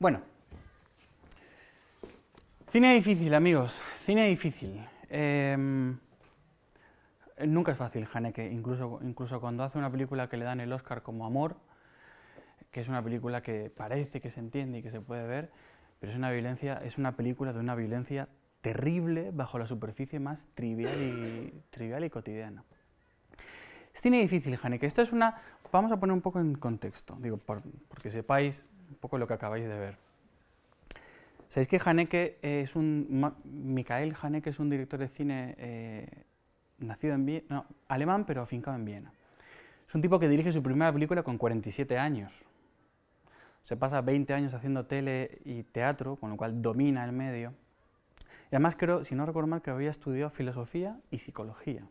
Bueno, cine difícil, amigos, cine difícil. Em, nunca es fácil Haneke, incluso, incluso cuando hace una película que le dan el Oscar como Amor, que es una película que parece que se entiende y que se puede ver, pero es una violencia, es una película de una violencia terrible bajo la superficie más trivial y, cotidiana. Es cine difícil, Haneke. esto es una... Vamos a poner un poco en contexto, digo, porque sepáis un poco lo que acabáis de ver. Sabéis que Haneke es un... Mikael Haneke es un director de cine eh, nacido en alemán pero afincado en Viena. Es un tipo que dirige su primera película con 47 años. Se pasa 20 años haciendo tele y teatro, con lo cual domina el medio. Y además creo, si no recuerdo mal, que había estudiado filosofía y psicología.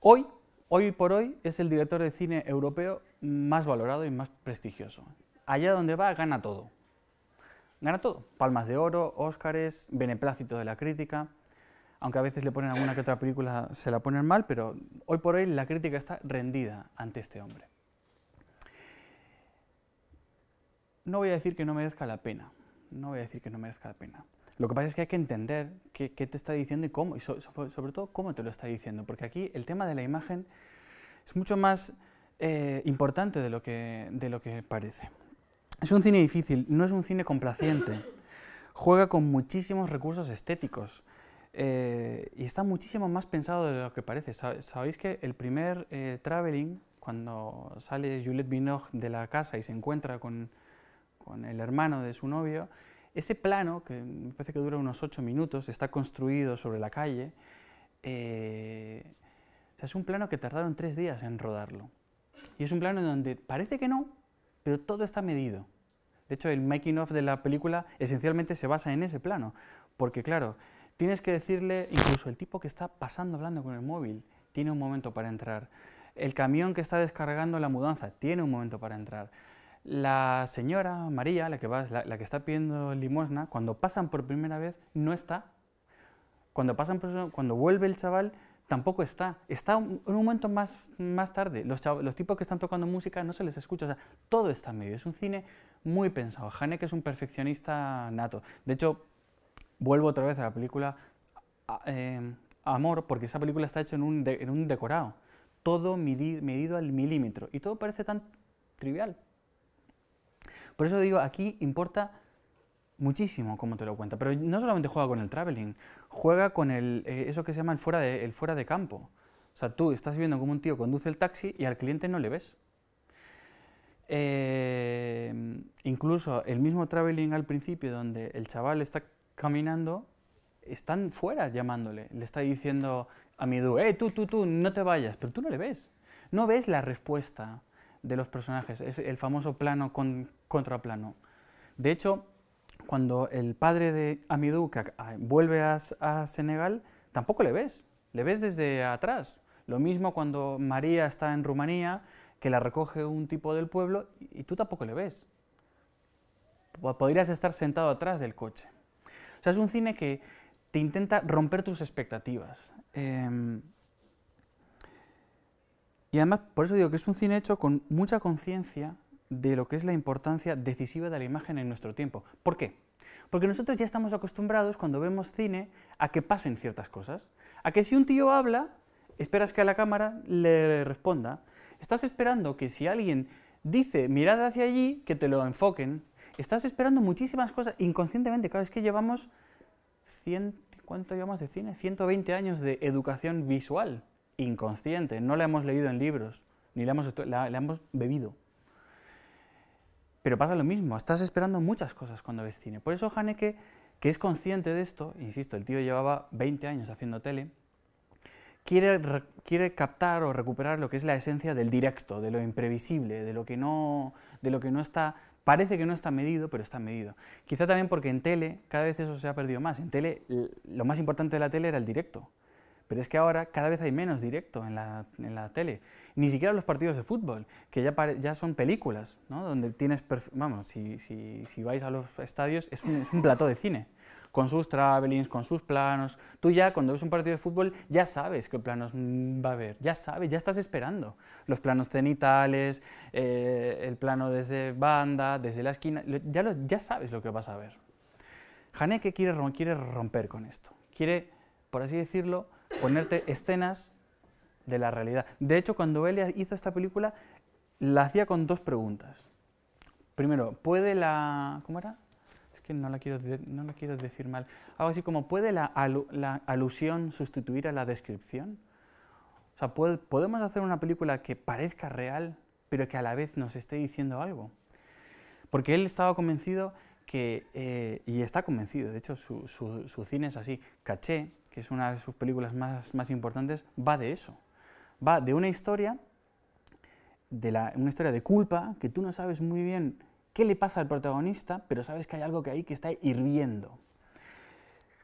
Hoy hoy por hoy es el director de cine europeo más valorado y más prestigioso. Allá donde va, gana todo. Gana todo. Palmas de oro, Óscares, beneplácito de la crítica. Aunque a veces le ponen alguna que otra película, se la ponen mal, pero hoy por hoy la crítica está rendida ante este hombre. No voy a decir que no merezca la pena. No voy a decir que no merezca la pena. Lo que pasa es que hay que entender qué, te está diciendo y cómo, y sobre todo cómo te lo está diciendo, porque aquí el tema de la imagen es mucho más eh, importante de lo, que, de lo que parece. Es un cine difícil, no es un cine complaciente, juega con muchísimos recursos estéticos. Eh, y está muchísimo más pensado de lo que parece. Sabéis que el primer eh, traveling, cuando sale Juliette Binoche de la casa y se encuentra con, con el hermano de su novio, ese plano, que me parece que dura unos ocho minutos, está construido sobre la calle, eh, o sea, es un plano que tardaron tres días en rodarlo. Y es un plano en donde parece que no, pero todo está medido. De hecho, el making of de la película esencialmente se basa en ese plano, porque claro, tienes que decirle, incluso el tipo que está pasando hablando con el móvil, tiene un momento para entrar. El camión que está descargando la mudanza tiene un momento para entrar. La señora María, la que, está pidiendo limosna, cuando pasan por primera vez, no está. Cuando, pasan cuando vuelve el chaval, tampoco está. Está en un momento más, tarde. Los, tipos que están tocando música no se les escucha. todo está medio. Es un cine muy pensado. Haneke es un perfeccionista nato. De hecho, vuelvo otra vez a la película em, Amor, porque esa película está hecha en un, decorado. Todo medido al milímetro. Y todo parece tan trivial. Por eso digo, aquí importa muchísimo cómo te lo cuenta. Pero no solamente juega con el traveling, juega con el, eh, eso que se llama el fuera, de, fuera de campo. O sea, tú estás viendo como un tío conduce el taxi y al cliente no le ves. Eh, incluso el mismo traveling al principio, donde el chaval está caminando, están fuera llamándole. Le está diciendo a mi due, eh, tú, tú, tú, no te vayas, pero tú no le ves. No ves la respuesta de los personajes, es el famoso plano con, plano. De hecho, cuando el padre de Amidou ah, vuelve a, Senegal, tampoco le ves, le ves desde atrás. Lo mismo cuando María está en Rumanía, que la recoge un tipo del pueblo y, tú tampoco le ves. Podrías estar sentado atrás del coche. O sea, es un cine que te intenta romper tus expectativas. Em, y además, por eso digo que es un cine hecho con mucha conciencia de lo que es la importancia decisiva de la imagen en nuestro tiempo. ¿Por qué? Porque nosotros ya estamos acostumbrados, cuando vemos cine, a que pasen ciertas cosas. A que si un tío habla, esperas que a la cámara le responda. Estás esperando que si alguien dice mirad hacia allí, que te lo enfoquen. Estás esperando muchísimas cosas inconscientemente. Claro, es que llevamos ¿cuánto llevamos de cine? 120 años de educación visual inconsciente, no la hemos leído en libros, ni la hemos, bebido. Pero pasa lo mismo, estás esperando muchas cosas cuando ves cine. Por eso Haneke, que es consciente de esto, insisto, el tío llevaba 20 años haciendo tele, quiere, quiere captar o recuperar lo que es la esencia del directo, de lo imprevisible, de lo que no, de lo que no está, parece que no está medido, pero está medido. Quizá también porque en tele cada vez eso se ha perdido más. En tele lo más importante de la tele era el directo. Pero es que ahora cada vez hay menos directo en la, en la tele. Ni siquiera los partidos de fútbol, que ya, ya son películas, ¿no? Donde tienes, vamos, si, si, si, vais a los estadios, es un, es plató de cine con sus travelings, con sus planos. Tú ya cuando ves un partido de fútbol ya sabes qué planos mm, va a haber, ya sabes, ya estás esperando. Los planos cenitales, eh, el plano desde banda, desde la esquina, ya, lo, ya sabes lo que vas a ver. Haneke quiere, quiere romper con esto, quiere, por así decirlo, ponerte escenas de la realidad. De hecho, cuando él hizo esta película, la hacía con dos preguntas. Primero, ¿puede la... ¿Cómo era? Es que no la quiero, decir mal. Algo así como, ¿puede la, alusión sustituir a la descripción? O sea, ¿podemos hacer una película que parezca real, pero que a la vez nos esté diciendo algo? Porque él estaba convencido que, eh, y está convencido, de hecho su, su cine es así, caché, es una de sus películas más, importantes, va de eso. Va de una historia de una historia de culpa que tú no sabes muy bien qué le pasa al protagonista, pero sabes que hay algo que ahí que está hirviendo.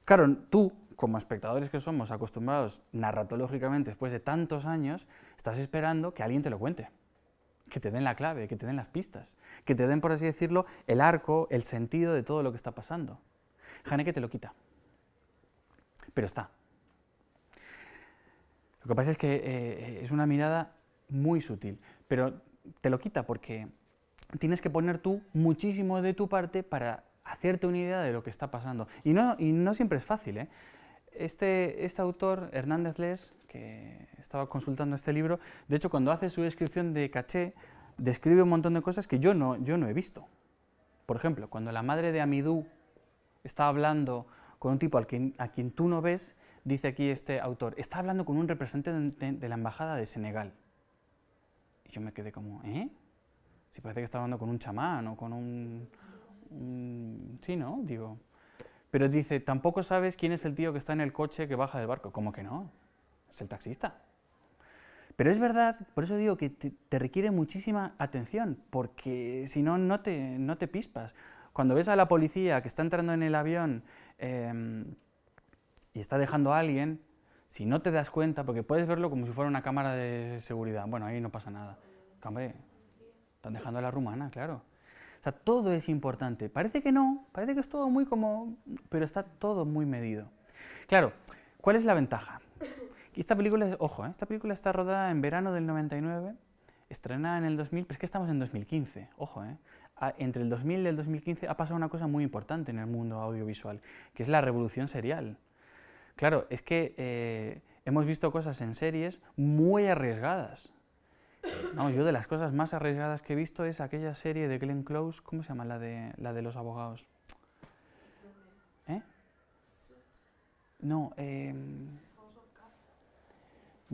Claro, tú, como espectadores que somos acostumbrados narratológicamente después de tantos años, estás esperando que alguien te lo cuente, que te den la clave, que te den las pistas, que te den, por así decirlo, el arco, el sentido de todo lo que está pasando. Haneke te lo quita pero está. Lo que pasa es que eh, eh, es una mirada muy sutil, pero te lo quita porque tienes que poner tú muchísimo de tu parte para hacerte una idea de lo que está pasando. Y no, y no siempre es fácil. ¿eh? Este, este autor, Hernández Les, que estaba consultando este libro, de hecho cuando hace su descripción de caché, describe un montón de cosas que yo no, yo no he visto. Por ejemplo, cuando la madre de Amidú está hablando con un tipo al a quien tú no ves, dice aquí este autor, está hablando con un representante de, la Embajada de Senegal. Y yo me quedé como, ¿eh? Si parece que está hablando con un chamán o con un, Sí, ¿no? Digo. Pero dice, tampoco sabes quién es el tío que está en el coche que baja del barco. ¿Cómo que no? Es el taxista. Pero es verdad, por eso digo que te, requiere muchísima atención, porque si no, no te, no te pispas. Cuando ves a la policía que está entrando en el avión em, y está dejando a alguien, si no te das cuenta, porque puedes verlo como si fuera una cámara de seguridad, bueno, ahí no pasa nada. Hombre, están dejando a la rumana, claro. O sea, todo es importante. Parece que no, parece que es todo muy como... pero está todo muy medido. Claro, ¿cuál es la ventaja? Esta película, ojo, ¿eh? esta película está rodada en verano del 99, estrenada en el 2000, pero es que estamos en 2015, ojo, ¿eh? entre el 2000 y el 2015 ha pasado una cosa muy importante en el mundo audiovisual, que es la revolución serial. Claro, es que eh, hemos visto cosas en series muy arriesgadas. Vamos, yo de las cosas más arriesgadas que he visto es aquella serie de Glenn Close, ¿cómo se llama? La de, la de los abogados. ¿Eh? No, eh,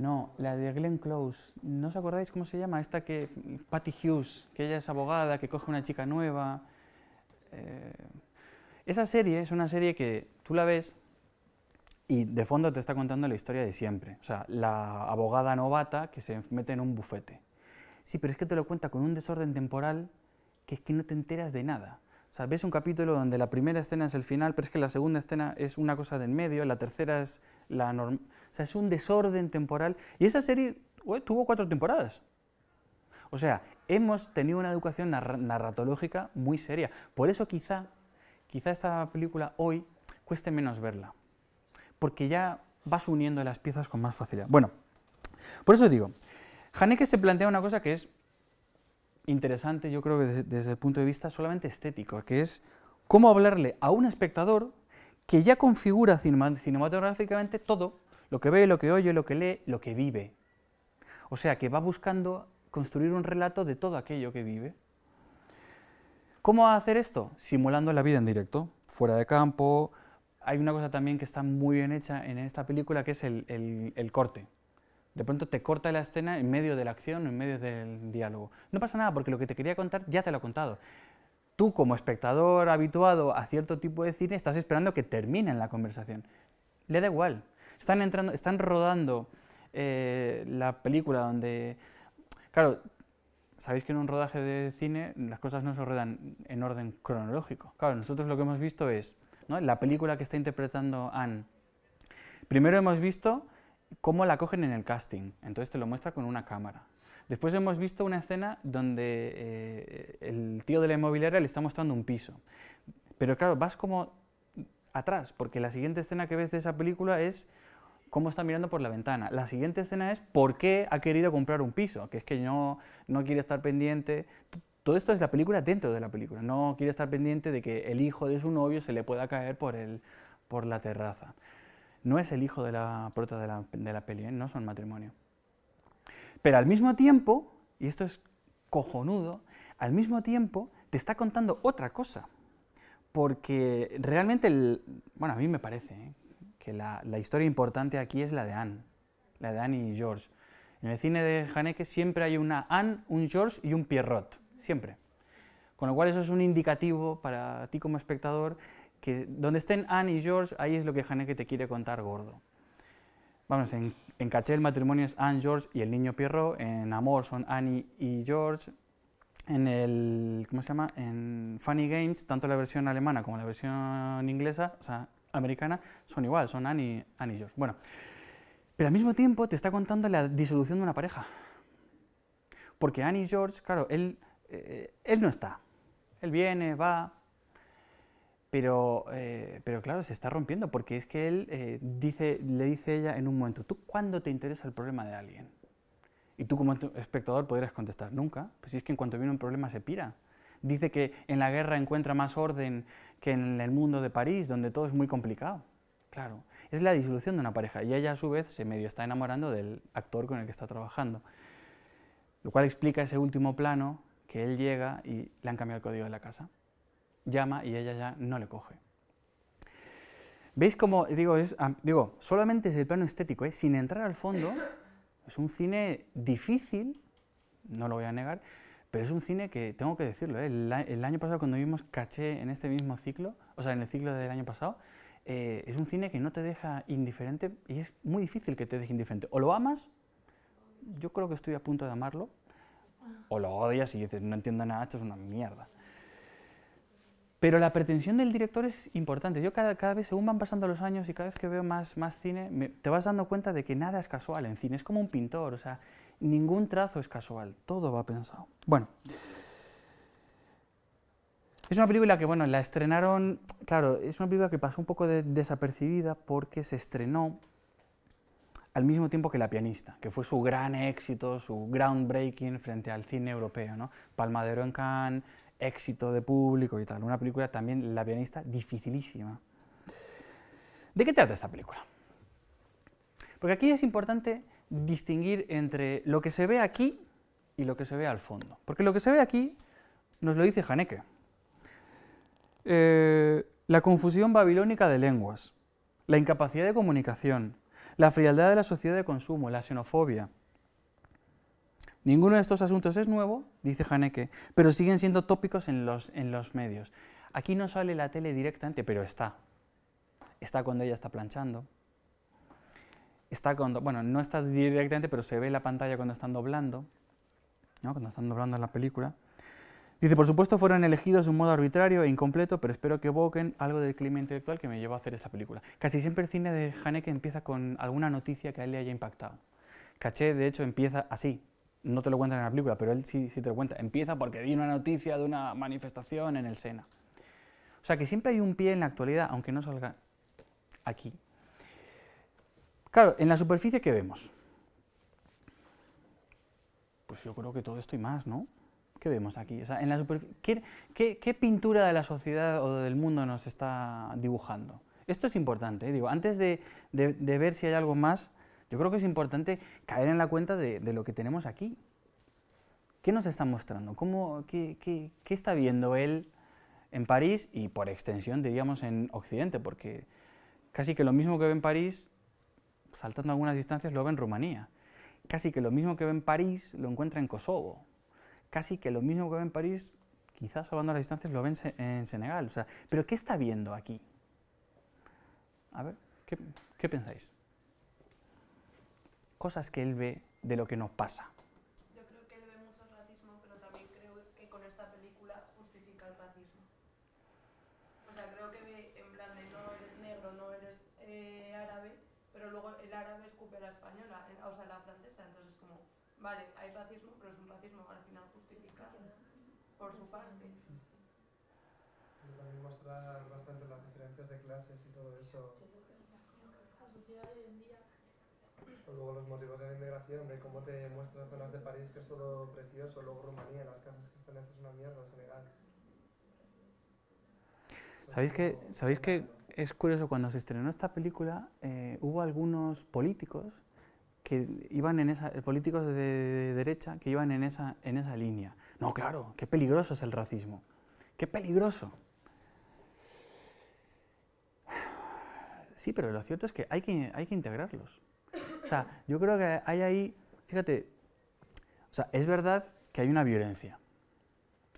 no, la de Glenn Close. ¿No os acordáis cómo se llama? Esta que. Patty Hughes, que ella es abogada, que coge una chica nueva. Eh, esa serie es una serie que tú la ves y de fondo te está contando la historia de siempre. O sea, la abogada novata que se mete en un bufete. Sí, pero es que te lo cuenta con un desorden temporal que es que no te enteras de nada. O sea, ves un capítulo donde la primera escena es el final, pero es que la segunda escena es una cosa de en medio, la tercera es la norma. O sea, es un desorden temporal. Y esa serie tuvo cuatro temporadas. O sea, hemos tenido una educación narratológica muy seria. Por eso quizá, quizá esta película hoy cueste menos verla. Porque ya vas uniendo las piezas con más facilidad. Bueno, por eso digo, Haneke se plantea una cosa que es interesante, yo creo que desde, el punto de vista solamente estético, que es cómo hablarle a un espectador que ya configura cinematográficamente todo, lo que ve, lo que oye, lo que lee, lo que vive. O sea, que va buscando construir un relato de todo aquello que vive. ¿Cómo va a hacer esto? Simulando la vida en directo, fuera de campo. Hay una cosa también que está muy bien hecha en esta película, que es el corte. De pronto te corta la escena en medio de la acción, en medio del diálogo. No pasa nada, porque lo que te quería contar ya te lo he contado. Tú, como espectador habituado a cierto tipo de cine, estás esperando que termine la conversación. Le da igual. Están, entrando, están rodando eh, la película donde... Claro, sabéis que en un rodaje de cine las cosas no se rodan en orden cronológico. Claro, nosotros lo que hemos visto es la película que está interpretando Anne. Primero hemos visto cómo la cogen en el casting. Entonces te lo muestra con una cámara. Después hemos visto una escena donde eh, el tío de la inmobiliaria le está mostrando un piso. Pero claro, vas como atrás, porque la siguiente escena que ves de esa película es cómo está mirando por la ventana. La siguiente escena es por qué ha querido comprar un piso, que es que no, no quiere estar pendiente. Todo esto es la película dentro de la película. No quiere estar pendiente de que el hijo de su novio se le pueda caer por, el, por la terraza no es el hijo de la prota de la, de la peli, ¿eh? no son matrimonio. Pero al mismo tiempo, y esto es cojonudo, al mismo tiempo te está contando otra cosa. Porque realmente, el, bueno, a mí me parece ¿eh? que la, la, historia importante aquí es la de Anne, la de Anne y George. En el cine de Haneke siempre hay una Anne, un George y un Pierrot, siempre. Con lo cual eso es un indicativo para ti como espectador donde estén Annie y George, ahí es lo que Haneke te quiere contar gordo. Vamos, en, en Caché el matrimonio es Anne, George y el niño Pierrot, en Amor son Annie y George, en el, ¿cómo se llama? En Funny Games, tanto la versión alemana como la versión inglesa, o sea, americana, son igual, son Annie, y George. Bueno, pero al mismo tiempo te está contando la disolución de una pareja. Porque Annie y George, claro, él, eh, él no está. Él viene, va, eh, pero, claro, se está rompiendo porque es que él eh, dice, le dice ella en un momento, ¿tú cuándo te interesa el problema de alguien? Y tú como espectador podrías contestar, nunca. Pues si es que en cuanto viene un problema se pira. Dice que en la guerra encuentra más orden que en el mundo de París, donde todo es muy complicado. Claro, es la disolución de una pareja y ella a su vez se medio está enamorando del actor con el que está trabajando. Lo cual explica ese último plano que él llega y le han cambiado el código de la casa llama y ella ya no le coge. ¿Veis cómo, digo, es, digo solamente es el plano estético, ¿eh? sin entrar al fondo, es un cine difícil, no lo voy a negar, pero es un cine que, tengo que decirlo, ¿eh? el, año pasado cuando vimos Caché en este mismo ciclo, o sea, en el ciclo del año pasado, eh, es un cine que no te deja indiferente y es muy difícil que te deje indiferente. O lo amas, yo creo que estoy a punto de amarlo, o lo odias y dices, no entiendo nada, esto es una mierda. Pero la pretensión del director es importante. Yo cada, vez, según van pasando los años y cada vez que veo más, más cine, te vas dando cuenta de que nada es casual en cine. Es como un pintor, o sea, ningún trazo es casual. Todo va pensado. Bueno. Es una película que, bueno, la estrenaron... Claro, es una película que pasó un poco desapercibida porque se estrenó al mismo tiempo que La pianista, que fue su gran éxito, su groundbreaking frente al cine europeo, ¿no? Palmadero en Cannes, éxito de público y tal. Una película también, La pianista, dificilísima. ¿De qué trata esta película? Porque aquí es importante distinguir entre lo que se ve aquí y lo que se ve al fondo. Porque lo que se ve aquí nos lo dice Haneke. Eh, la confusión babilónica de lenguas, la incapacidad de comunicación, la frialdad de la sociedad de consumo, la xenofobia, Ninguno de estos asuntos es nuevo, dice Haneke, pero siguen siendo tópicos en los, en los medios. Aquí no sale la tele directamente, pero está. Está cuando ella está planchando. Está cuando, bueno, no está directamente, pero se ve la pantalla cuando están doblando. ¿no? Cuando están doblando la película. Dice, por supuesto fueron elegidos de un modo arbitrario e incompleto, pero espero que evoquen algo del clima intelectual que me llevó a hacer esta película. Casi siempre el cine de Haneke empieza con alguna noticia que a él le haya impactado. Caché, de hecho, empieza así, no te lo cuentan en la película, pero él sí, te lo cuenta. Empieza porque vi una noticia de una manifestación en el Sena. O sea que siempre hay un pie en la actualidad, aunque no salga aquí. Claro, en la superficie, ¿qué vemos? Pues yo creo que todo esto y más, ¿no? ¿Qué vemos aquí? en la ¿Qué, pintura de la sociedad o del mundo nos está dibujando? Esto es importante. ¿eh? Digo, antes de ver si hay algo más, yo creo que es importante caer en la cuenta de, lo que tenemos aquí. ¿Qué nos está mostrando? ¿Cómo, qué, qué, está viendo él en París y por extensión diríamos en Occidente? Porque casi que lo mismo que ve en París, saltando algunas distancias, lo ve en Rumanía. Casi que lo mismo que ve en París lo encuentra en Kosovo. Casi que lo mismo que ve en París, quizás salvando las distancias, lo ve en, Senegal. O sea, ¿Pero qué está viendo aquí? A ver, qué pensáis? cosas que él ve de lo que nos pasa. Yo creo que él ve mucho racismo, pero también creo que con esta película justifica el racismo. O sea, creo que ve en plan de no eres negro, no eres eh, árabe, pero luego el árabe escupe la española, eh, o sea, la francesa, entonces como, vale, hay racismo, pero es un racismo al final justificado por su parte. Pero también mostrar bastante las diferencias de clases y todo eso. que la sociedad hoy en día pues luego los motivos de la inmigración, de cómo te muestran zonas de París, que es todo precioso, luego Rumanía, las casas que están hechas una mierda, Senegal. ¿Sabéis que, ¿Sabéis que es curioso? Cuando se estrenó esta película, eh, hubo algunos políticos que iban en esa, políticos de, derecha que iban en esa, en esa línea. No, claro, qué peligroso es el racismo. Qué peligroso. Sí, pero lo cierto es que hay que, hay que integrarlos sea, yo creo que hay ahí, fíjate, o sea, es verdad que hay una violencia.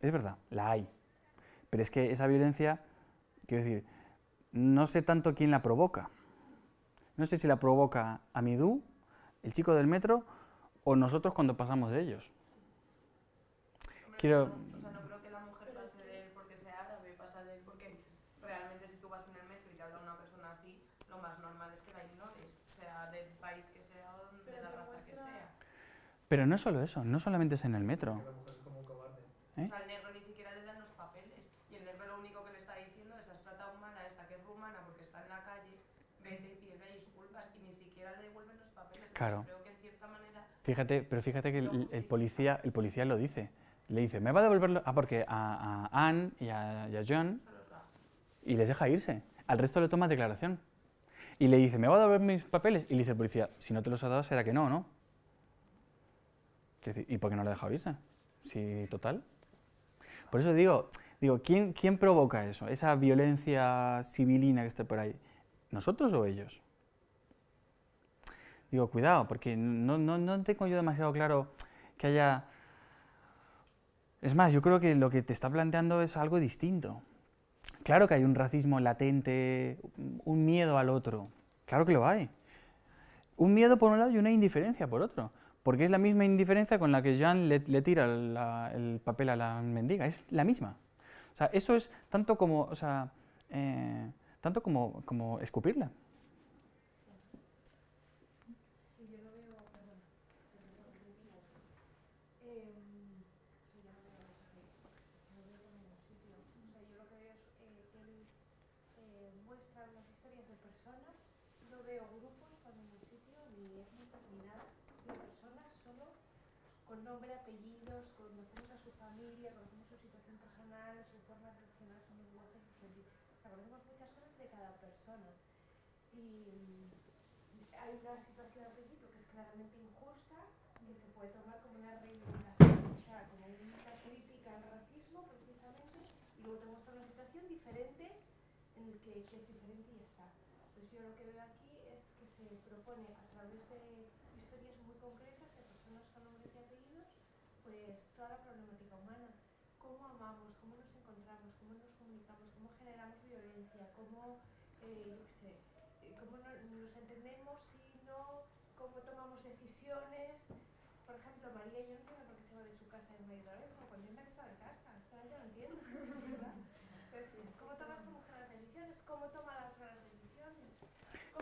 Es verdad, la hay. Pero es que esa violencia, quiero decir, no sé tanto quién la provoca. No sé si la provoca Amidú, el chico del metro, o nosotros cuando pasamos de ellos. Quiero, Pero no solo eso, no solamente es en el metro. ¿Eh? O sea, al negro ni siquiera le dan los papeles. Y el negro lo único que le está diciendo es, has tratado mal a esta que es rumana porque está en la calle, vete y pide disculpas y ni siquiera le devuelven los papeles. Claro. pero fíjate que el, policía, lo dice. Le dice, me va a devolverlo... Ah, porque a, Anne y a, a John... Y les deja irse. Al resto le toma declaración. Y le dice, ¿me va a devolver mis papeles? Y le dice el policía, si no te los ha dado, será que no, ¿no? ¿Y por qué no la deja irse? ¿Sí, total. Por eso digo, digo ¿quién, ¿quién provoca eso? Esa violencia civilina que está por ahí. ¿Nosotros o ellos? Digo, cuidado, porque no, no tengo yo demasiado claro que haya... Es más, yo creo que lo que te está planteando es algo distinto. Claro que hay un racismo latente, un miedo al otro. Claro que lo hay. Un miedo por un lado y una indiferencia por otro. Porque es la misma indiferencia con la que Jean le, tira el papel a la mendiga, es la misma. O sea, eso es tanto como, o sea, eh, tanto como, como escupirla. familia, conocemos su situación personal, su forma de reaccionar, su lenguaje, su sentido. O sea, conocemos muchas cosas de cada persona. Y, hay una situación al principio que es claramente injusta, que se puede tomar como una reivindicación, o sea, como una crítica al racismo precisamente, y luego tenemos muestra una situación diferente en la que, que es diferente y está. Entonces pues yo lo que veo aquí es que se propone a través de historias muy concretas de personas con nombres y apellidos, pues toda la problemática cómo generamos violencia, cómo, eh, sé, eh, cómo nos entendemos si no, cómo tomamos decisiones. Por ejemplo, María, yo no entiendo por qué se va de su casa en medio de la vez, como contenta que estaba en casa, Espera, yo no entiendo, ¿verdad? ¿cómo tomas tu mujer las decisiones? ¿Cómo toma las las decisiones?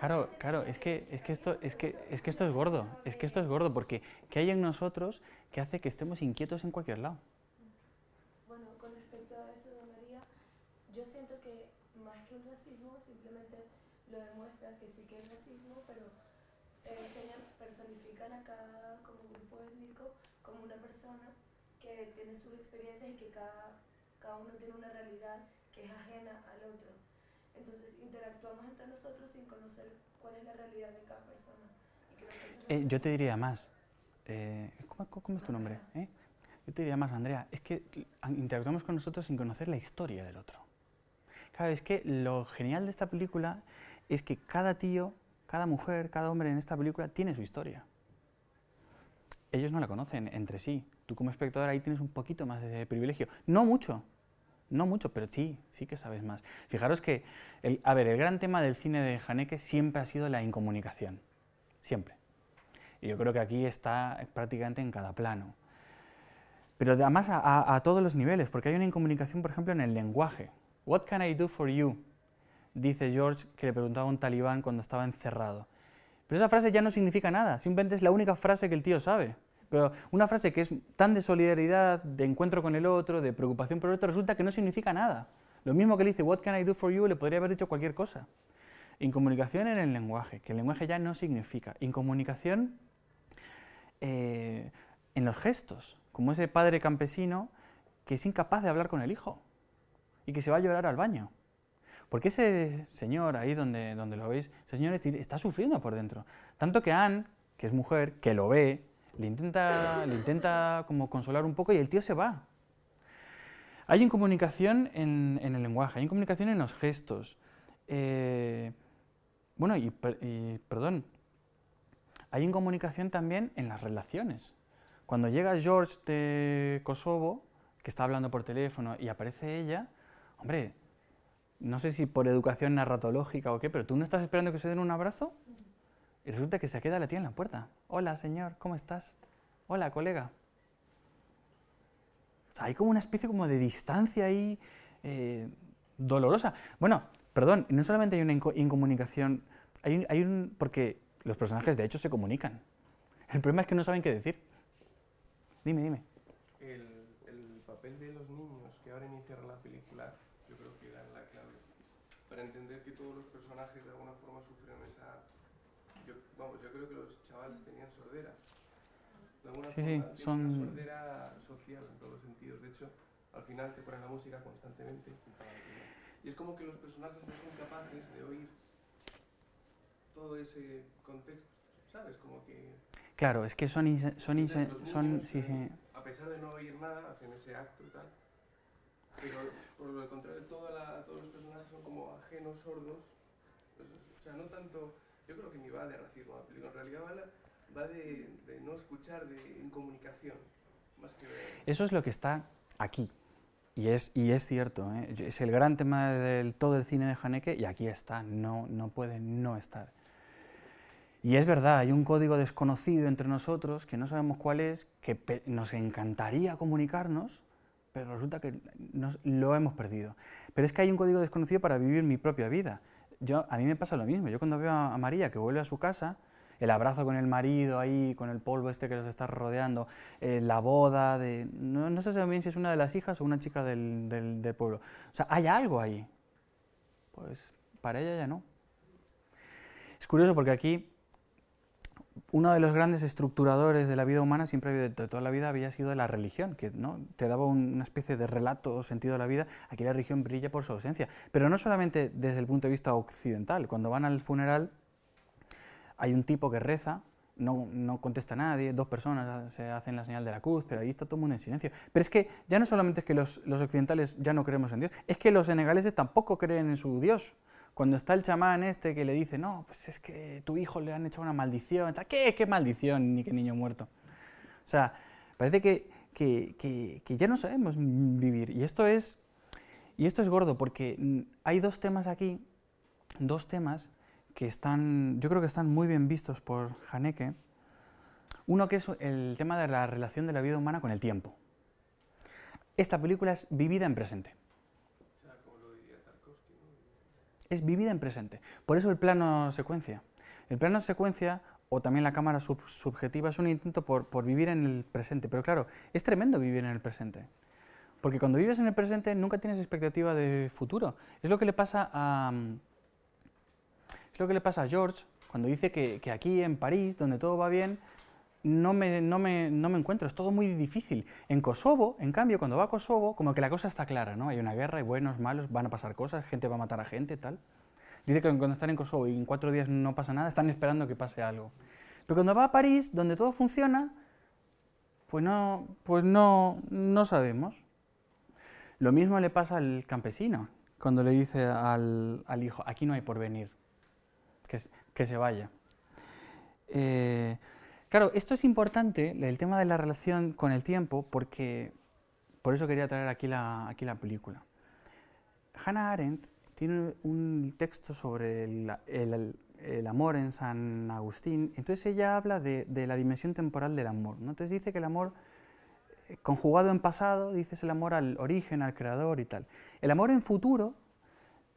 Claro, claro, es que, es, que esto, es, que, es que esto es gordo, es que esto es gordo, porque ¿qué hay en nosotros que hace que estemos inquietos en cualquier lado? experiencias es que cada, cada uno tiene una realidad que es ajena al otro. Entonces interactuamos entre nosotros sin conocer cuál es la realidad de cada persona. Eh, yo te diría más. Eh, ¿cómo, es tu nombre? ¿Eh? Yo te diría más, Andrea, es que interactuamos con nosotros sin conocer la historia del otro. Claro, es que lo genial de esta película es que cada tío, cada mujer, cada hombre en esta película tiene su historia. Ellos no la conocen entre sí, tú como espectador ahí tienes un poquito más de privilegio. No mucho, no mucho, pero sí, sí que sabes más. Fijaros que, el, a ver, el gran tema del cine de Haneke siempre ha sido la incomunicación, siempre. Y yo creo que aquí está prácticamente en cada plano. Pero además a, todos los niveles, porque hay una incomunicación, por ejemplo, en el lenguaje. What can I do for you? Dice George que le preguntaba a un talibán cuando estaba encerrado. Pero esa frase ya no significa nada, simplemente es la única frase que el tío sabe. Pero una frase que es tan de solidaridad, de encuentro con el otro, de preocupación por el otro, resulta que no significa nada. Lo mismo que le dice, what can I do for you, le podría haber dicho cualquier cosa. Incomunicación en el lenguaje, que el lenguaje ya no significa. Incomunicación eh, en los gestos, como ese padre campesino que es incapaz de hablar con el hijo y que se va a llorar al baño. Porque ese señor ahí donde, donde lo veis, ese señor está sufriendo por dentro. Tanto que Anne, que es mujer, que lo ve, le intenta, intenta como consolar un poco y el tío se va. Hay incomunicación en, en el lenguaje, hay incomunicación en los gestos. Eh, bueno, y, y perdón, hay incomunicación también en las relaciones. Cuando llega George de Kosovo, que está hablando por teléfono y aparece ella, hombre, no sé si por educación narratológica o qué, pero tú no estás esperando que se den un abrazo y resulta que se queda la tía en la puerta. Hola, señor, ¿cómo estás? Hola, colega. hay como una especie como de distancia ahí eh, dolorosa. Bueno, perdón, no solamente hay una incomunicación, hay un, porque los personajes de hecho se comunican. El problema es que no saben qué decir. Dime, dime. El, el papel de los niños que ahora iniciaron la película, yo creo que era la clave para entender que todos los personajes de alguna forma sufren esa yo, vamos, yo creo que los chavales tenían sordera. De alguna sí, forma, sí, son... Una sordera social en todos los sentidos. De hecho, al final te ponen la música constantemente. Y es como que los personajes no son capaces de oír todo ese contexto, ¿sabes? Como que... Claro, es que son... son, son sí, sí. Eh, a pesar de no oír nada, hacen ese acto y tal. Pero por lo contrario, toda la, todos los personajes son como ajenos, sordos. Pues, o sea, no tanto yo creo que mi va de racismo la película, en realidad va, de, no escuchar, de incomunicación. Más que Eso es lo que está aquí. Y es, y es cierto, ¿eh? es el gran tema de todo el cine de Haneke y aquí está, no, no puede no estar. Y es verdad, hay un código desconocido entre nosotros que no sabemos cuál es, que nos encantaría comunicarnos, pero resulta que lo hemos perdido. Pero es que hay un código desconocido para vivir mi propia vida yo, a mí me pasa lo mismo. Yo cuando veo a María que vuelve a su casa, el abrazo con el marido ahí, con el polvo este que los está rodeando, eh, la boda de... No, sé bien si es una de las hijas o una chica del, del pueblo. O sea, hay algo ahí. Pues para ella ya no. Es curioso porque aquí uno de los grandes estructuradores de la vida humana siempre de toda la vida había sido la religión, que ¿no? te daba una especie de relato o sentido de la vida. Aquí la religión brilla por su ausencia. Pero no solamente desde el punto de vista occidental. Cuando van al funeral hay un tipo que reza, no, no contesta nadie, dos personas se hacen la señal de la cruz, pero ahí está todo el mundo en silencio. Pero es que ya no solamente es que los occidentales ya no creemos en Dios, es que los senegaleses tampoco creen en su Dios. Cuando está el chamán este que le dice, no, pues es que tu hijo le han hecho una maldición. ¿Qué? ¿Qué maldición? Ni qué niño muerto. O sea, parece que, ya no sabemos vivir. Y esto es... Y esto es gordo porque hay dos temas aquí, dos temas que están, yo creo que están muy bien vistos por Haneke. Uno que es el tema de la relación de la vida humana con el tiempo. Esta película es vivida en presente. es vivida en presente. Por eso el plano secuencia. El plano secuencia o también la cámara subjetiva es un intento por, vivir en el presente. Pero claro, es tremendo vivir en el presente. Porque cuando vives en el presente nunca tienes expectativa de futuro. Es lo que le pasa a, es lo que le pasa a George cuando dice que, que, aquí en París, donde todo va bien, no me, encuentro, es todo muy difícil. En Kosovo, en cambio, cuando va a Kosovo, como que la cosa está clara, ¿no? Hay una guerra, hay buenos, malos, van a pasar cosas, gente va a matar a gente, tal. Dice que cuando están en Kosovo y en cuatro días no pasa nada, están esperando que pase algo. Pero cuando va a París, donde todo funciona, pues no, pues no, no sabemos. Lo mismo le pasa al campesino, cuando le dice al, hijo, aquí no hay porvenir, que, que se vaya. Eh, Claro, esto es importante, el tema de la relación con el tiempo, porque por eso quería traer aquí la, aquí la película. Hannah Arendt tiene un texto sobre el, el, amor en San Agustín, entonces ella habla de, de la dimensión temporal del amor. Entonces dice que el amor eh, conjugado en pasado, dice es el amor al origen, al creador y tal. El amor en futuro,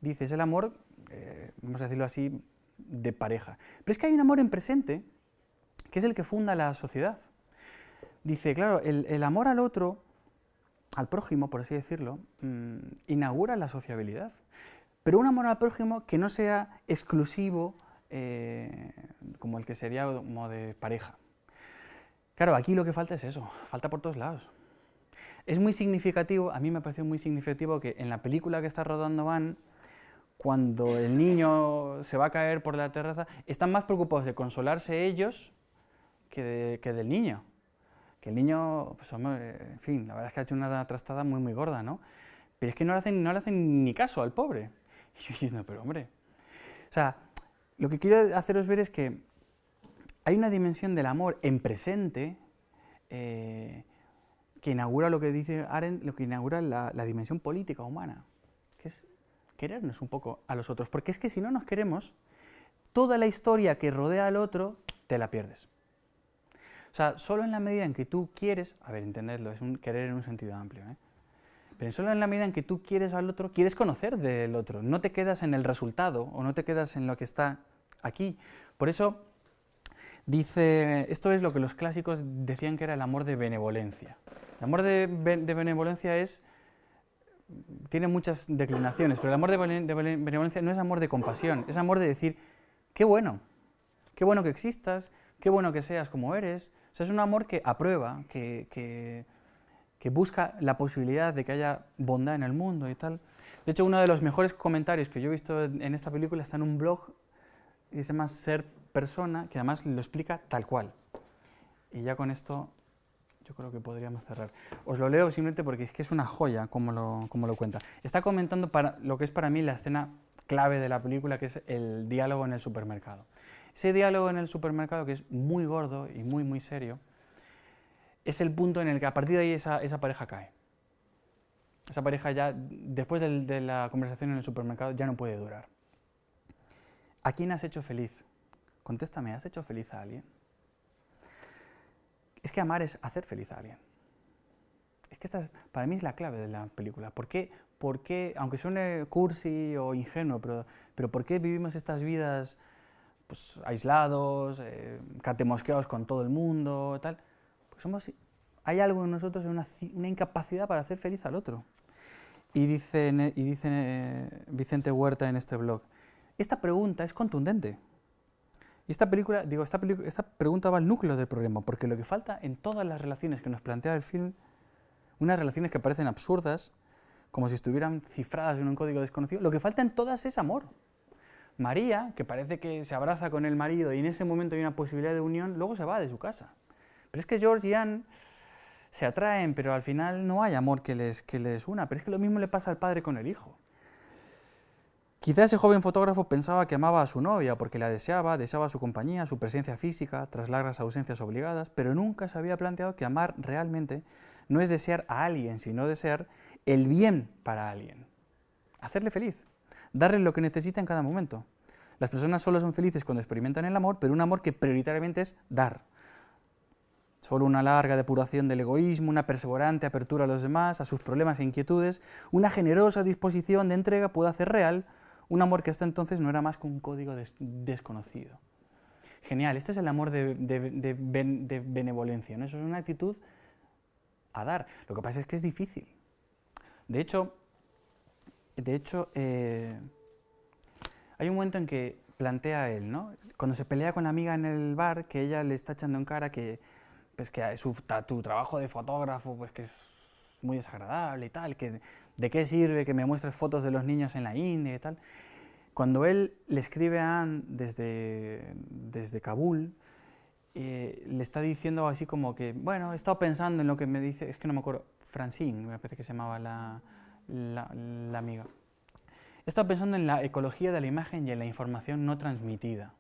dice es el amor, eh, vamos a decirlo así, de pareja. Pero es que hay un amor en presente que es el que funda la sociedad. Dice, claro, el, amor al otro, al prójimo, por así decirlo, mm, inaugura la sociabilidad. Pero un amor al prójimo que no sea exclusivo, eh, como el que sería como de pareja. Claro, aquí lo que falta es eso, falta por todos lados. Es muy significativo, a mí me parece muy significativo que en la película que está rodando Van, cuando el niño se va a caer por la terraza, están más preocupados de consolarse ellos que, del niño. Que el niño, pues hombre, en fin, la verdad es que ha hecho una trastada muy, muy gorda, ¿no? Pero es que no le hacen, no le hacen ni caso al pobre. Y yo diciendo, pero hombre. O sea, lo que quiero haceros ver es que hay una dimensión del amor en presente eh, que inaugura lo que dice Arendt, lo que inaugura la dimensión política humana, que es querernos un poco a los otros, porque es que si no nos queremos, toda la historia que rodea al otro te la pierdes. O sea, solo en la medida en que tú quieres, a ver, entenderlo, es un querer en un sentido amplio, ¿eh? pero solo en la medida en que tú quieres al otro, quieres conocer del otro, no te quedas en el resultado o no te quedas en lo que está aquí. Por eso dice, esto es lo que los clásicos decían que era el amor de benevolencia. El amor de, de benevolencia es tiene muchas declinaciones, pero el amor de, benevolencia no es amor de compasión, es amor de decir, qué bueno, qué bueno que existas, qué bueno que seas como eres, es un amor que aprueba, que, que, busca la posibilidad de que haya bondad en el mundo y tal. De hecho, uno de los mejores comentarios que yo he visto en esta película está en un blog que se llama Ser Persona, que además lo explica tal cual. Y ya con esto yo creo que podríamos cerrar. Os lo leo simplemente porque es que es una joya como lo, como lo cuenta. Está comentando para, lo que es para mí la escena clave de la película, que es el diálogo en el supermercado. Ese diálogo en el supermercado, que es muy gordo y muy, muy serio, es el punto en el que a partir de ahí esa, pareja cae. Esa pareja ya, después de la conversación en el supermercado, ya no puede durar. ¿A quién has hecho feliz? Contéstame, ¿has hecho feliz a alguien? Es que amar es hacer feliz a alguien. Es que esta para mí es la clave de la película. ¿Por qué, por qué aunque suene cursi o ingenuo, pero, pero por qué vivimos estas vidas pues, aislados, eh, catemosqueados con todo el mundo, tal. Pues somos, hay algo en nosotros, una, incapacidad para hacer feliz al otro. Y dice, y dice eh, Vicente Huerta en este blog, esta pregunta es contundente. Y Esta, película, digo, esta, esta pregunta va al núcleo del problema, porque lo que falta en todas las relaciones que nos plantea el film, unas relaciones que parecen absurdas, como si estuvieran cifradas en un código desconocido, lo que falta en todas es amor. María, que parece que se abraza con el marido y en ese momento hay una posibilidad de unión, luego se va de su casa. Pero es que George y Anne se atraen, pero al final no hay amor que les, que les una. Pero es que lo mismo le pasa al padre con el hijo. Quizá ese joven fotógrafo pensaba que amaba a su novia porque la deseaba, deseaba su compañía, su presencia física, tras largas ausencias obligadas, pero nunca se había planteado que amar realmente no es desear a alguien, sino desear el bien para alguien, hacerle feliz darle lo que necesita en cada momento. Las personas solo son felices cuando experimentan el amor, pero un amor que prioritariamente es dar. Solo una larga depuración del egoísmo, una perseverante apertura a los demás, a sus problemas e inquietudes, una generosa disposición de entrega puede hacer real un amor que hasta entonces no era más que un código desconocido. Genial, este es el amor de, benevolencia, ¿no? Eso es una actitud a dar. Lo que pasa es que es difícil. De hecho, de hecho, eh, hay un momento en que plantea él, Cuando se pelea con la amiga en el bar, que ella le está echando en cara que, pues que su, tu trabajo de fotógrafo, pues que es muy desagradable y tal, que de qué sirve que me muestres fotos de los niños en la India y tal. Cuando él le escribe a Anne desde, desde Kabul, eh, le está diciendo así como que, bueno, he estado pensando en lo que me dice, es que no me acuerdo, Francine, me parece que se llamaba la, la, amiga. He pensando en la ecología de la imagen y en la información no transmitida.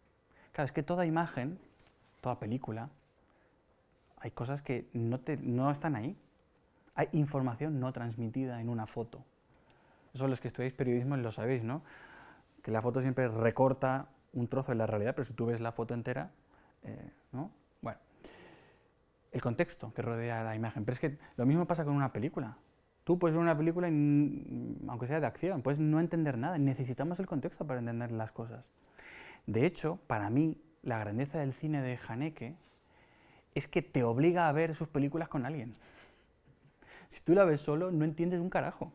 Claro, es que toda imagen, toda película, hay cosas que no, están ahí. Hay información no transmitida en una foto. Eso los que estudiáis periodismo lo sabéis, ¿no? Que la foto siempre recorta un trozo de la realidad, pero si tú ves la foto entera, eh, ¿no? Bueno, el contexto que rodea la imagen. Pero es que lo mismo pasa con una película. Tú puedes ver una película, aunque sea de acción, puedes no entender nada. Necesitamos el contexto para entender las cosas. De hecho, para mí, la grandeza del cine de Haneke es que te obliga a ver sus películas con alguien. Si tú la ves solo, no entiendes un carajo.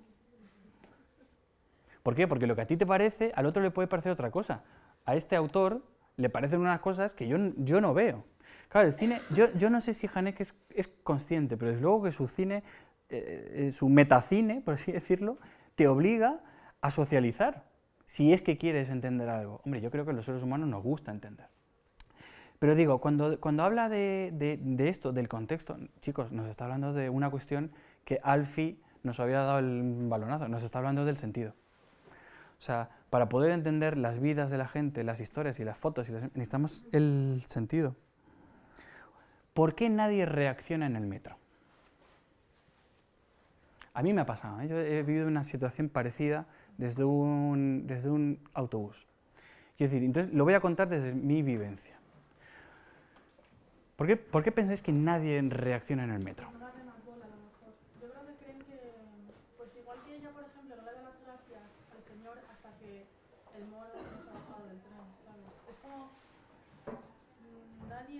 ¿Por qué? Porque lo que a ti te parece, al otro le puede parecer otra cosa. A este autor le parecen unas cosas que yo, yo no veo. Claro, el cine, yo, no sé si Haneke es, es consciente, pero desde luego que su cine eh, eh, su metacine, por así decirlo, te obliga a socializar, si es que quieres entender algo. Hombre, yo creo que los seres humanos nos gusta entender. Pero digo, cuando, cuando habla de, esto, del contexto, chicos, nos está hablando de una cuestión que Alfie nos había dado el balonazo, nos está hablando del sentido. O sea, para poder entender las vidas de la gente, las historias y las fotos, necesitamos el sentido. ¿Por qué nadie reacciona en el metro? A mí me ha pasado, ¿eh? yo he vivido una situación parecida desde un, desde un autobús. Quiero decir, entonces lo voy a contar desde mi vivencia. ¿Por qué, ¿Por qué pensáis que nadie reacciona en el metro? nadie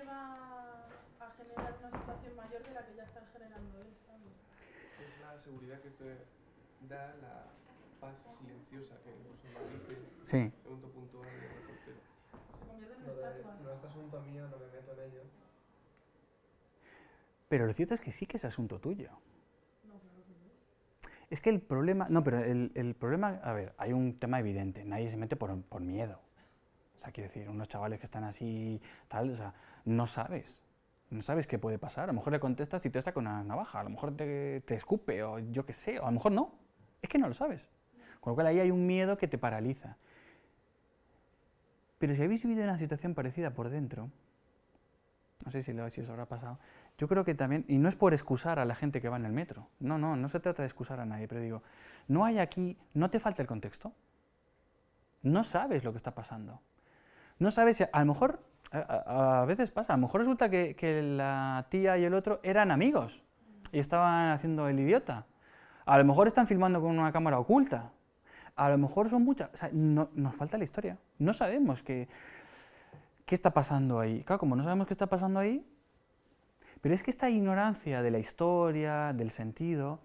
va a generar una situación mayor de la que ya están generando ellos es la seguridad que te da la paz silenciosa que nos sí. de No es asunto mío, no me meto en ello. Pero lo cierto es que sí que es asunto tuyo. Es que el problema, no, pero el, el, problema, a ver, hay un tema evidente, nadie se mete por, por miedo. O sea, quiero decir, unos chavales que están así, tal, o sea, no sabes no sabes qué puede pasar. A lo mejor le contestas y te con una navaja, a lo mejor te, escupe o yo qué sé, o a lo mejor no. Es que no lo sabes. Con lo cual ahí hay un miedo que te paraliza. Pero si habéis vivido una situación parecida por dentro, no sé si, lo, si os habrá pasado, yo creo que también, y no es por excusar a la gente que va en el metro, no, no, no se trata de excusar a nadie, pero digo, no hay aquí, no te falta el contexto, no sabes lo que está pasando, no sabes si, a lo mejor a, veces pasa, a lo mejor resulta que, la tía y el otro eran amigos y estaban haciendo el idiota. A lo mejor están filmando con una cámara oculta. A lo mejor son muchas. O sea, nos falta la historia. No sabemos qué, qué está pasando ahí. Claro, como no sabemos qué está pasando ahí, pero es que esta ignorancia de la historia, del sentido,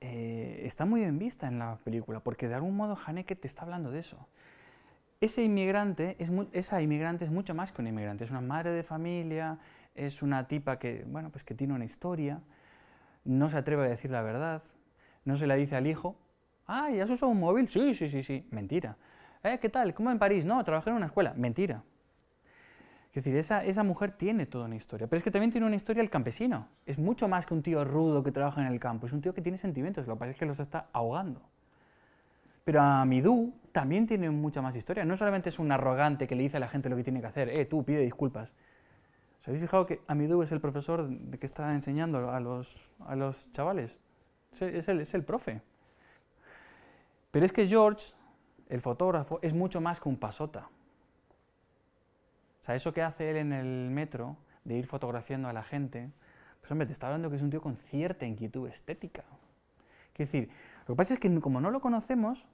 eh, está muy bien vista en la película, porque de algún modo Haneke te está hablando de eso ese inmigrante es esa inmigrante es mucho más que un inmigrante, es una madre de familia, es una tipa que, bueno, pues que tiene una historia, no se atreve a decir la verdad, no se la dice al hijo, ¡ay, has usado un móvil! Sí, sí, sí, sí, mentira. ¿Eh, ¿Qué tal? ¿Cómo en París? No, trabajé en una escuela, mentira. Es decir, esa, esa mujer tiene toda una historia, pero es que también tiene una historia el campesino. Es mucho más que un tío rudo que trabaja en el campo, es un tío que tiene sentimientos, lo que pasa es que los está ahogando. Pero Amidou también tiene mucha más historia. No solamente es un arrogante que le dice a la gente lo que tiene que hacer, eh, tú pide disculpas. ¿Os habéis fijado que Amidou es el profesor que está enseñando a los, chavales? Es el, es profe. Pero es que George, el fotógrafo, es mucho más que un pasota. O sea, eso que hace él en el metro, de ir fotografiando a la gente, pues hombre, te está hablando que es un tío con cierta inquietud estética. Quiero decir, lo que pasa es que como no lo conocemos,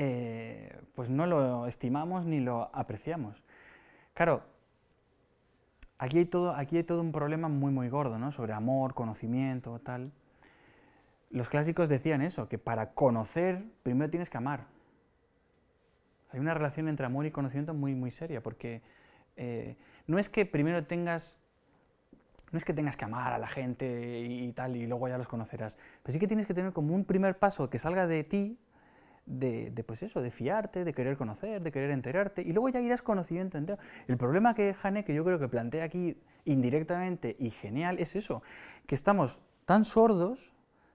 eh, pues no lo estimamos ni lo apreciamos. Claro, aquí hay todo, aquí hay todo un problema muy, muy gordo, ¿no? Sobre amor, conocimiento, tal. Los clásicos decían eso, que para conocer primero tienes que amar. Hay una relación entre amor y conocimiento muy, muy seria, porque eh, no es que primero tengas, no es que tengas que amar a la gente y, tal, y luego ya los conocerás, pero sí que tienes que tener como un primer paso que salga de ti, de, pues eso, de fiarte, de querer conocer, de querer enterarte, y luego ya irás conocimiento entero. El problema que que yo creo que plantea aquí indirectamente y genial es eso, que estamos tan sordos,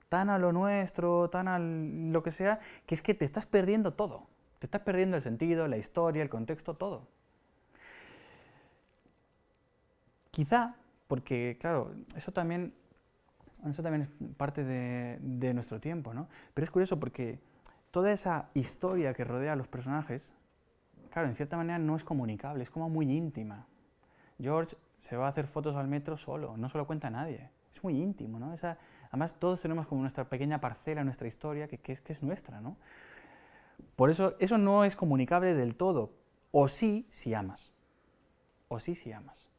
tan a lo nuestro, tan a lo que sea, que es que te estás perdiendo todo. Te estás perdiendo el sentido, la historia, el contexto, todo. Quizá, porque claro, eso también, eso también es parte de, nuestro tiempo, Pero es curioso porque toda esa historia que rodea a los personajes, claro, en cierta manera no es comunicable, es como muy íntima. George se va a hacer fotos al metro solo, no se lo cuenta a nadie. Es muy íntimo, ¿no? además, todos tenemos como nuestra pequeña parcela, nuestra historia, que, es, nuestra, ¿no? Por eso, eso no es comunicable del todo. O sí, si amas. O sí, si amas.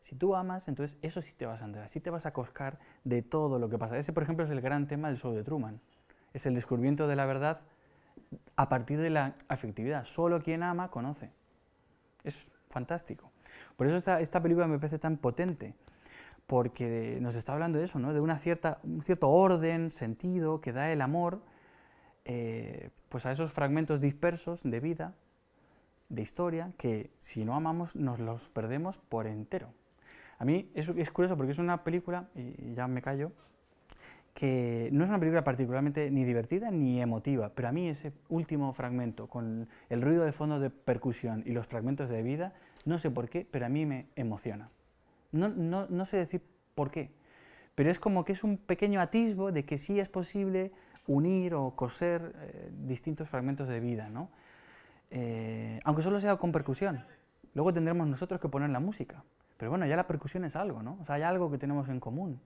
Si tú amas, entonces eso sí te vas a andar, sí te vas a coscar de todo lo que pasa. Ese, por ejemplo, es el gran tema del show de Truman es el descubrimiento de la verdad a partir de la afectividad. Solo quien ama conoce. Es fantástico. Por eso esta, película me parece tan potente, porque nos está hablando de eso, ¿no? de una cierta, un cierto orden, sentido que da el amor eh, pues a esos fragmentos dispersos de vida, de historia, que si no amamos nos los perdemos por entero. A mí es, es curioso porque es una película, y ya me callo, que no es una película particularmente ni divertida ni emotiva, pero a mí ese último fragmento con el ruido de fondo de percusión y los fragmentos de vida, no sé por qué, pero a mí me emociona. No, sé decir por qué, pero es como que es un pequeño atisbo de que sí es posible unir o coser eh, distintos fragmentos de vida, eh, aunque solo sea con percusión. Luego tendremos nosotros que poner la música. Pero bueno, ya la percusión es algo, ¿no? O hay algo que tenemos en común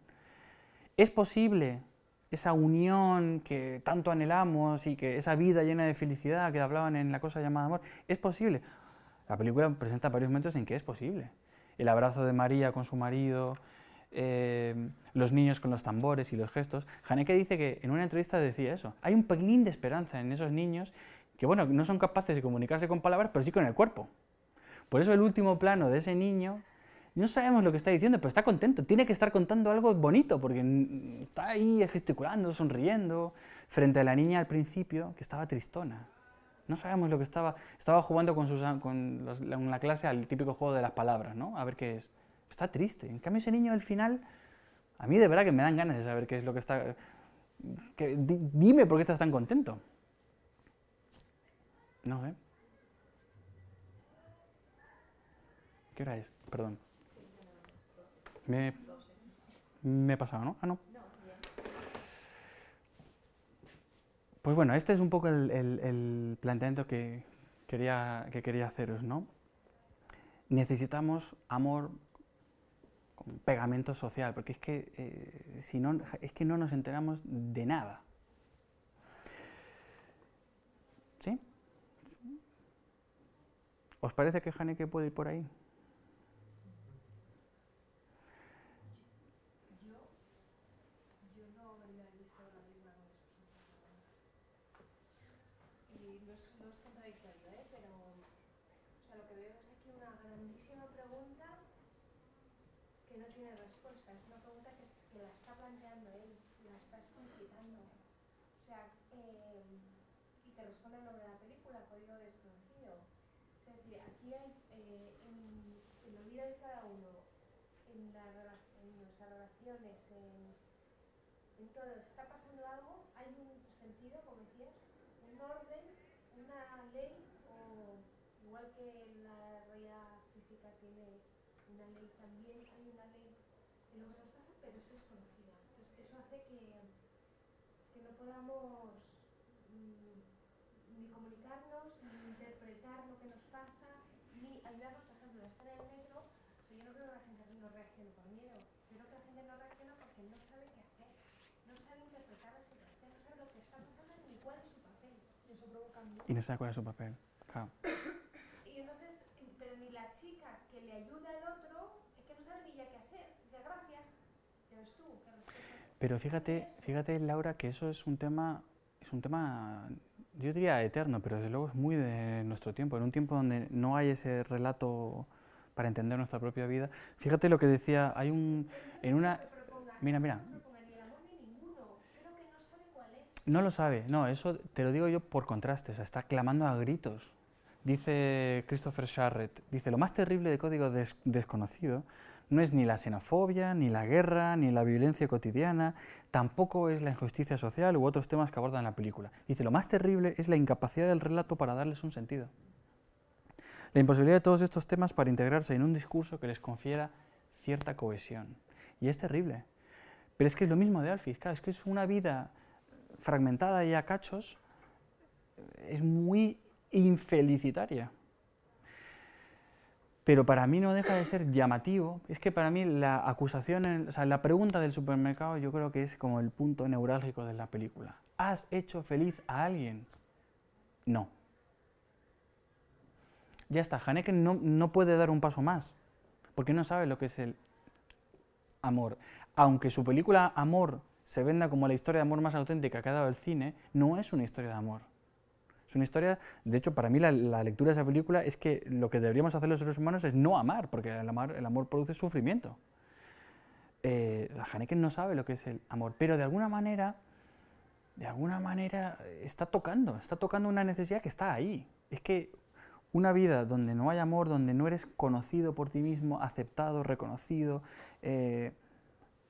es posible esa unión que tanto anhelamos y que esa vida llena de felicidad que hablaban en la cosa llamada amor, es posible. La película presenta varios momentos en que es posible. El abrazo de María con su marido, eh, los niños con los tambores y los gestos. Haneke dice que en una entrevista decía eso. Hay un pelín de esperanza en esos niños que, bueno, no son capaces de comunicarse con palabras, pero sí con el cuerpo. Por eso el último plano de ese niño no sabemos lo que está diciendo, pero está contento, tiene que estar contando algo bonito, porque está ahí gesticulando, sonriendo, frente a la niña al principio, que estaba tristona. No sabemos lo que estaba, estaba jugando con, sus, con la clase al típico juego de las palabras, ¿no? A ver qué es. Está triste. En cambio ese niño al final, a mí de verdad que me dan ganas de saber qué es lo que está... dime por qué estás tan contento. No sé. ¿Qué hora es? Perdón. Me, he pasado, ¿no? Ah, no. Pues bueno, este es un poco el, el, planteamiento que quería, que quería haceros, ¿no? Necesitamos amor con pegamento social, porque es que, eh, si no, es que no nos enteramos de nada. ¿Sí? ¿Os parece que Haneke puede ir por ahí? está pasando algo, hay un sentido, como decías, un orden, una ley, o igual que la realidad física tiene una ley, también hay una ley en lo que nos pasa, pero es desconocida. Entonces, eso hace que, que no podamos mm, ni comunicarnos, Y no sabe cuál es su papel. pero Pero fíjate, fíjate, Laura, que eso es un tema, es un tema, yo diría eterno, pero desde luego es muy de nuestro tiempo. En un tiempo donde no hay ese relato para entender nuestra propia vida. Fíjate lo que decía, hay un, en una, mira, mira, no lo sabe, no, eso te lo digo yo por contraste, o sea, está clamando a gritos. Dice Christopher Sharrett. dice, lo más terrible de código desconocido no es ni la xenofobia, ni la guerra, ni la violencia cotidiana, tampoco es la injusticia social u otros temas que abordan la película. Dice, lo más terrible es la incapacidad del relato para darles un sentido. La imposibilidad de todos estos temas para integrarse en un discurso que les confiera cierta cohesión. Y es terrible. Pero es que es lo mismo de Alfis, claro, es que es una vida fragmentada y a cachos es muy infelicitaria. Pero para mí no deja de ser llamativo. Es que para mí la acusación, o sea, la pregunta del supermercado yo creo que es como el punto neurálgico de la película. ¿Has hecho feliz a alguien? No. Ya está, Haneke no, no puede dar un paso más, porque no sabe lo que es el amor. Aunque su película Amor se venda como la historia de amor más auténtica que ha dado el cine, no es una historia de amor. Es una historia, de hecho, para mí la, lectura de esa película es que lo que deberíamos hacer los seres humanos es no amar, porque el amor, el amor produce sufrimiento. Eh, Haneke no sabe lo que es el amor, pero de alguna manera, de alguna manera está tocando, está tocando una necesidad que está ahí. Es que una vida donde no hay amor, donde no eres conocido por ti mismo, aceptado, reconocido, eh,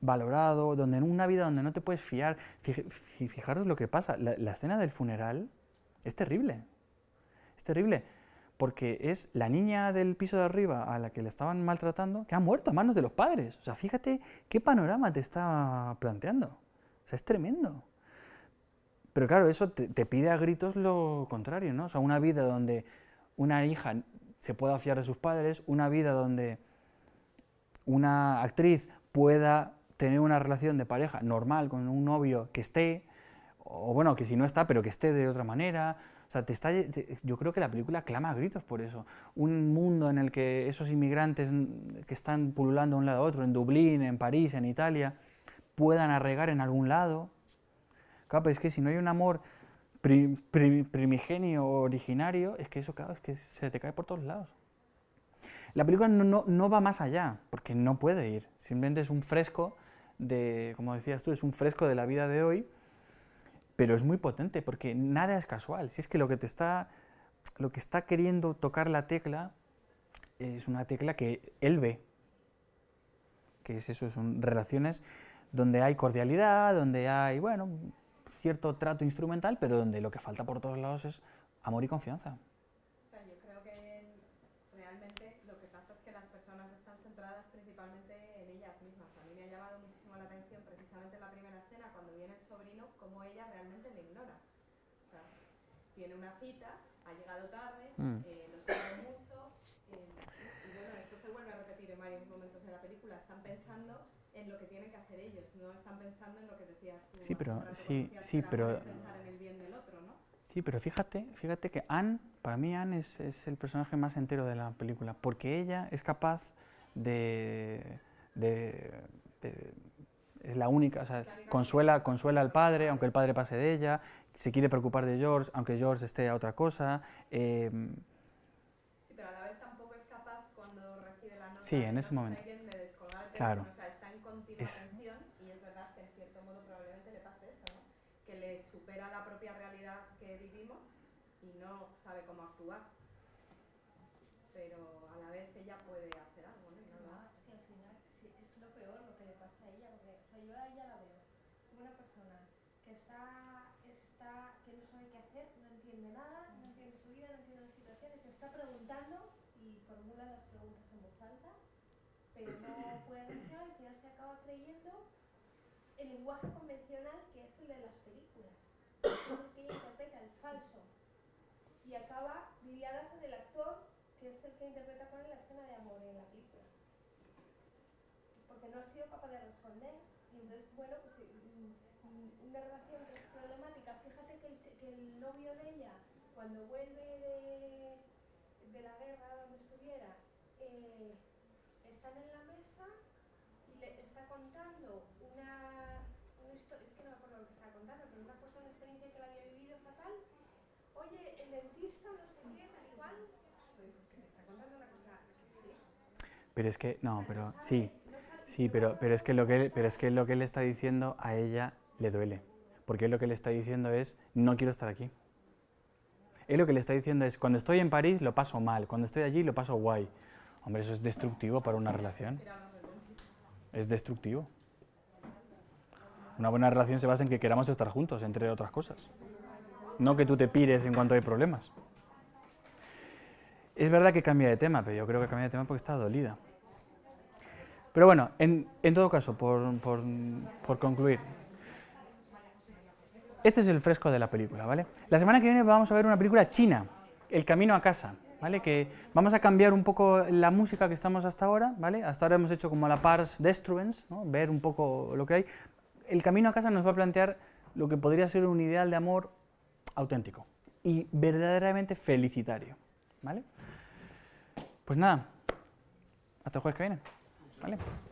valorado, donde en una vida donde no te puedes fiar. Fijaros lo que pasa, la, escena del funeral es terrible, es terrible, porque es la niña del piso de arriba a la que le estaban maltratando, que ha muerto a manos de los padres. O sea, fíjate qué panorama te está planteando. O sea, es tremendo. Pero claro, eso te, te pide a gritos lo contrario, ¿no? O sea, una vida donde una hija se pueda fiar de sus padres, una vida donde una actriz pueda tener una relación de pareja normal con un novio que esté, o bueno, que si no está, pero que esté de otra manera. O sea, te yo creo que la película clama a gritos por eso. Un mundo en el que esos inmigrantes que están pululando de un lado a otro, en Dublín, en París, en Italia, puedan arregar en algún lado. Claro, pero es que si no hay un amor primigenio o primigenio, originario, es que eso, claro, es que se te cae por todos lados. La película no, no va más allá, porque no puede ir. Simplemente es un fresco de, como decías tú, es un fresco de la vida de hoy, pero es muy potente porque nada es casual. Si es que lo que te está, lo que está queriendo tocar la tecla es una tecla que él ve, que es eso, son relaciones donde hay cordialidad, donde hay, bueno, cierto trato instrumental, pero donde lo que falta por todos lados es amor y confianza. Mm. Eh, los amo mucho. Eh, y bueno, eso se vuelve a repetir en varios momentos en la película. Están pensando en lo que tienen que hacer ellos, no están pensando en lo que decías tú. Sí, pero, sí, sí, pero... Pensar en el bien del otro, ¿no? Sí, pero fíjate, fíjate que Anne, para mí Anne es, es, el personaje más entero de la película, porque ella es capaz de, de, de es la única, o sea, consuela, consuela al padre, aunque el padre pase de ella, se quiere preocupar de George, aunque George esté a otra cosa. Eh... Sí, pero a la vez tampoco es capaz cuando recibe la nota. Sí, en ese momento. De claro. O sea, está en continua tensión y es verdad que en cierto modo probablemente le pase eso, ¿no? Que le supera la propia realidad que vivimos y no sabe cómo actuar. Pero a la vez ella puede actuar. pero no puede reaccionar, al final se acaba creyendo el lenguaje convencional que es el de las películas, es el que interpreta, el falso. Y acaba liada con el actor, que es el que interpreta con él la escena de amor en la película. Porque no ha sido capaz de responder. Y entonces, bueno, pues eh, mm, mm, una relación que es problemática. Fíjate que el, que el novio de ella, cuando vuelve de están en la mesa y le está contando una, historia, es que no me acuerdo lo que está contando, pero una cosa, una experiencia que la había vivido fatal. Oye, el dentista, no se qué, tal igual, pues que le está contando una cosa Pero es que, no, pero sí, sí, pero, es que lo que él, pero es que lo que él está diciendo a ella le duele. Porque él lo que le está diciendo es, no quiero estar aquí. Él lo que le está diciendo es, cuando estoy en París lo paso mal, cuando estoy allí lo paso guay, Hombre, eso es destructivo para una relación. Es destructivo. Una buena relación se basa en que queramos estar juntos, entre otras cosas. No que tú te pires en cuanto hay problemas. Es verdad que cambia de tema, pero yo creo que cambia de tema porque está dolida. Pero bueno, en, en todo caso, por, por concluir, este es el fresco de la película, ¿vale? La semana que viene vamos a ver una película china, El camino a casa. ¿vale? Que vamos a cambiar un poco la música que estamos hasta ahora, ¿vale? Hasta ahora hemos hecho como la pars destruens, ¿no? Ver un poco lo que hay. El camino a casa nos va a plantear lo que podría ser un ideal de amor auténtico y verdaderamente felicitario, ¿vale? Pues nada, hasta el jueves que viene, ¿vale?